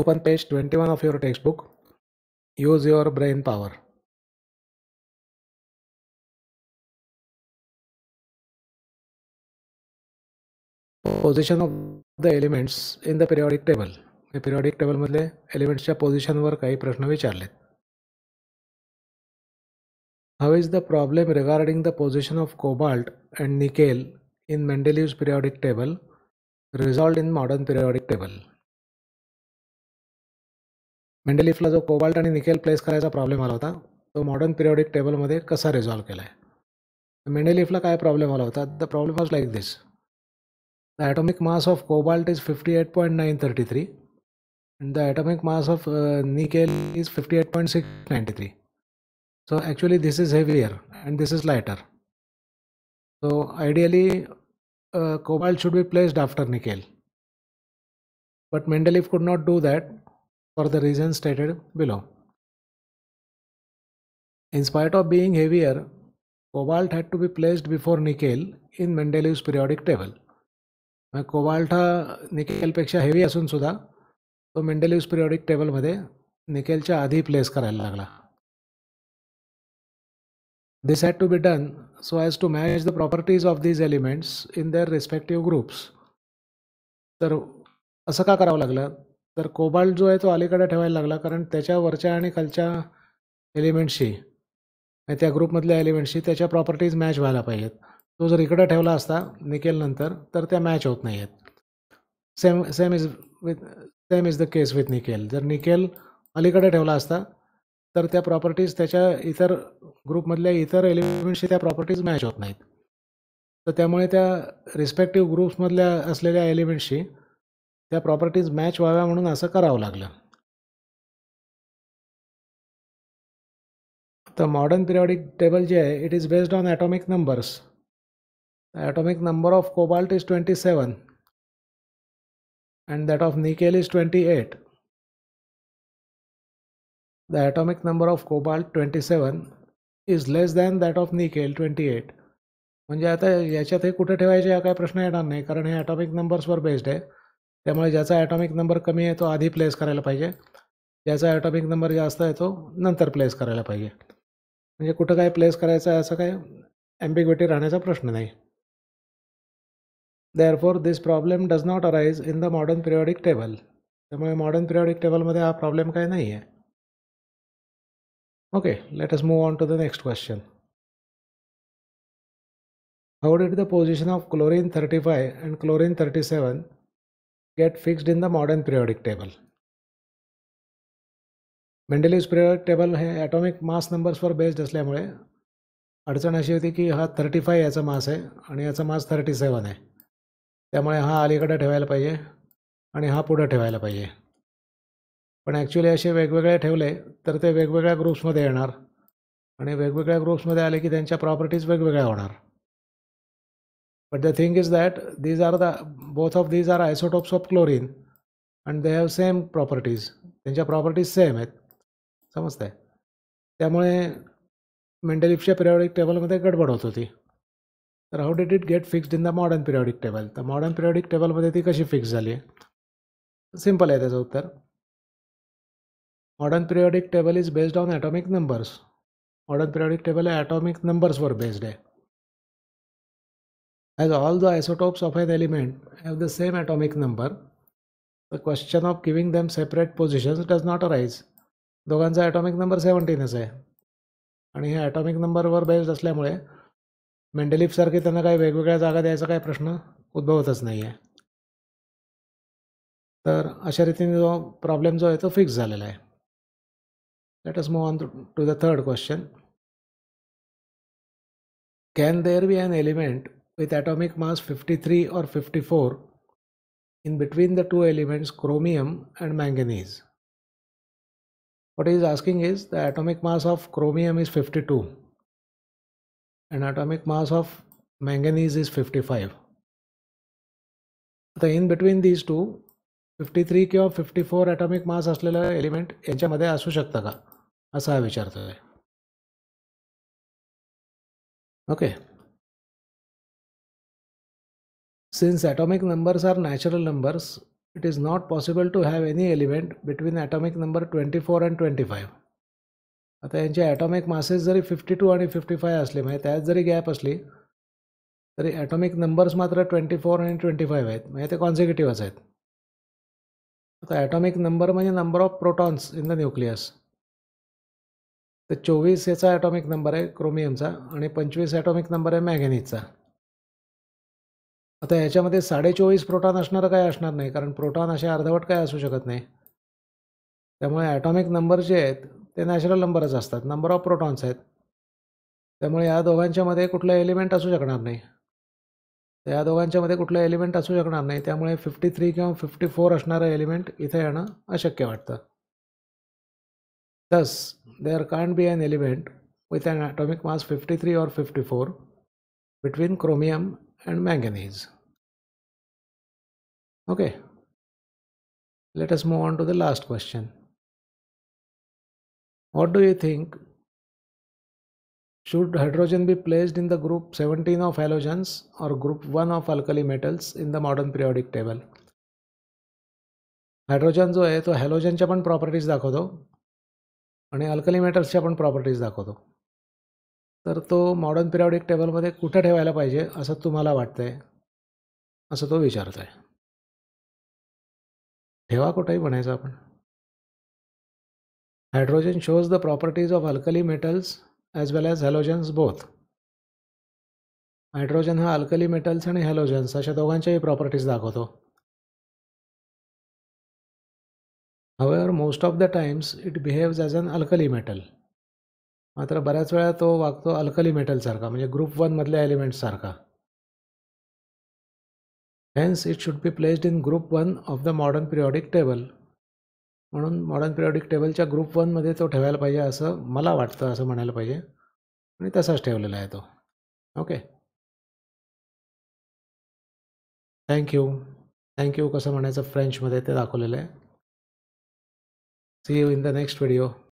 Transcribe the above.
Open twenty one of of text book use your brain power position of the elements in the periodic table मी periodic टेबलमधले एलिमेंट्सच्या पोझिशनवर काही प्रश्न विचारलेत how is the problem regarding the position of cobalt and nickel in Mendeleev's periodic table resolved in modern periodic table मेंडेलिफला जो cobalt आणि निकेल प्लेस करायचा प्रॉब्लेम आला होता तो मॉडर्न पिरियॉडिक टेबलमध्ये कसा रिझॉल्व केला आहे मेंडेलिफला काय प्रॉब्लेम आला होता the problem was like this the atomic mass of cobalt is fifty eight point nine thirty three the atomic mass of uh, nickel is 58.693 so actually this is heavier and this is lighter so ideally uh, cobalt should be placed after nickel but mendeleev could not do that for the reasons stated below. In spite of being heavier, cobalt had to be placed before nickel in Mendeleev's periodic table. When cobalt is nickel peksha heavy asun sudha, so Mendeleev's periodic table made nickel cha adhi place karayla lagla. This had to be done so as to match the properties of these elements in their respective groups. तर असका करावा लागला तर cobalt जो आहे तो अलीकडे ठेवायला लागला कारण त्याच्या वरच्या आणि खालच्या एलिमेंटशी त्या ग्रुपमधल्या एलिमेंटशी त्याच्या प्रॉपर्टीज मॅच व्हायला पाहिजेत तो जर इकडं ठेवला असता निकेलनंतर तर त्या मॅच होत नाही आहेत same same is with same is the case with nickel जर निकेल अलीकडे ठेवला असता तर त्या प्रॉपर्टीज त्याच्या इतर ग्रुपमधल्या इतर एलिमेंटशी त्या प्रॉपर्टीज मॅच होत नाहीत तर त्यामुळे त्या रिस्पेक्टिव्ह ग्रुप्समधल्या असलेल्या एलिमेंट्सशी त्या प्रॉपर्टीज मॅच व्हाव्या म्हणून असं करावं लागलं तर मॉडर्न पिरियॉडिक टेबल जे आहे it is based on atomic numbers atomic number of cobalt is twenty seven and that of nickel is twenty eight the atomic number of cobalt twenty seven is less than that of nickel twenty eight म्हणजे आता याच्यात हे कुठे ठेवायचे हा काय प्रश्न येणार नाही कारण हे ॲटॉमिक नंबर्सवर बेस्ड आहे त्यामुळे ज्याचा ॲटॉमिक नंबर कमी आहे तो आधी प्लेस करायला पाहिजे ज्याचा ॲटॉमिक नंबर जास्त आहे तो नंतर प्लेस करायला पाहिजे म्हणजे कुठं काय प्लेस करायचं आहे असं काय ॲम्बिग्युटी राहण्याचा प्रश्न नाही therefore this problem does not arise in the modern periodic table त्यामुळे मॉडर्न पिरियॉडिक टेबलमध्ये हा प्रॉब्लेम काय नाही आहे okay let us move on to the next question how did the position of chlorine thirty five and chlorine thirty seven get fixed in the modern periodic table. Mendeleev's period table हे atomic mass नंबर्सवर based असल्यामुळे अडचण अशी होती की हा thirty five याचा मास आहे आणि याचा मास थर्टी सेवन आहे त्यामुळे हा अलीकडं ठेवायला पाहिजे आणि हा पुढं ठेवायला पाहिजे पण ॲक्च्युली असे वेगवेगळे ठेवले तर ते वेगवेगळ्या ग्रुप्समध्ये येणार आणि वेगवेगळ्या ग्रुप्समध्ये आले की त्यांच्या प्रॉपर्टीज वेगवेगळ्या होणार But the thing is that these are the both of these are isotopes of chlorine and they have same properties. त्यांच्या प्रॉपर्टीज सेम आहेत समजत आहे त्यामुळे मेंडेलिफच्या पिरियॉडिक टेबलमध्ये गडबड होत होती तर how did it get fixed in the modern periodic table तर मॉडर्न पिरियॉडिक टेबलमध्ये ती कशी फिक्स झाली सिम्पल आहे त्याचं उत्तर modern periodic table is based on atomic numbers modern periodic table atomic नंबर्सवर बेस्ड आहे as all the isotopes of an element have the same atomic number, the question of giving them separate positions does not arise. दोघांचा atomic number सेवन्टीनच आहे आणि हे atomic नंबरवर based असल्यामुळे मेंडेलिफसारखे त्यांना काही वेगवेगळ्या जागा द्यायचा काही प्रश्न उद्भवतच नाही आहे तर अशा रीतीने जो प्रॉब्लेम जो आहे तो फिक्स झालेला आहे let us move on to the third question can there be an element with atomic mass 53 or 54 in between the two elements chromium and manganese. What he is asking is the atomic mass of chromium is 52 and atomic mass of manganese is 55. The in between these two, 53 three 54 atomic mass aslela element असलेलं element याच्यामध्ये असू शकतं का असा Okay. Since atomic numbers are natural numbers, it is not possible to have any element between atomic number 24 and 25. आता यांचे atomic masses जरी fifty two आणि फिफ्टी फाय असले म्हणजे त्यात जरी गॅप असली तरी ॲटॉमिक नंबर्स मात्र ट्वेंटी फोर आणि ट्वेंटी फाईव्ह आहेत म्हणजे ते कॉन्झिक्युटिव्हच आहेत आता ॲटॉमिक नंबर म्हणजे number of protons in the nucleus तर चोवीस याचा ॲटॉमिक नंबर आहे क्रोमियमचा आणि पंचवीस ॲटॉमिक नंबर आहे मॅगॅनिजचा आता याच्यामध्ये साडेचोवीस प्रोटॉन असणारं काय असणार नाही कारण प्रोटॉन असे अर्धवट काय असू शकत नाही त्यामुळे ॲटॉमिक नंबर जे आहेत ते नॅचरल नंबरच असतात नंबर ऑफ प्रोटॉन्स आहेत त्यामुळे या दोघांच्यामध्ये कुठलं एलिमेंट असू शकणार नाही या दोघांच्यामध्ये कुठलं एलिमेंट असू शकणार नाही त्यामुळे फिफ्टी थ्री किंवा फिफ्टी फोर असणारं एलिमेंट इथे येणं अशक्य वाटतं thus there can't be an element with an atomic mass fifty three or fifty four between chromium and manganese. Okay, let us move on to the last question. What do you think? Should hydrogen be placed in the group 17 of halogens or group 1 of alkali metals in the modern periodic table? Hydrogen जो आहे तो हॅलोजनच्या पण properties दाखवतो आणि alkali मेटल्सच्या पण properties दाखवतो तर तो मॉडर्न पिरियॉडिक टेबलमध्ये कुठं ठेवायला पाहिजे असं तुम्हाला वाटतं आहे असं तो विचारत आहे ठेवा कुठेही म्हणायचं आपण hydrogen shows the properties of alkali metals as well as halogens both hydrogen हा अल्कली मेटल्स आणि हॅलोजन्स अशा दोघांच्याही प्रॉपर्टीज दाखवतो हवेवर most of the times it behaves as an alkali metal मात्र बऱ्याच वेळा तो वागतो अल्कली मेटलसारखा म्हणजे ग्रुप वनमधल्या सारखा hence it should be placed in group one of the modern periodic table म्हणून मॉडर्न पिरियॉडिक टेबलच्या ग्रुप वनमध्ये तो ठेवायला पाहिजे असं मला वाटतं असं म्हणायला पाहिजे आणि तसाच ठेवलेला आहे तो ओके थँक्यू थँक्यू कसं म्हणायचं फ्रेंचमध्ये ते दाखवलेलं आहे see you in the next video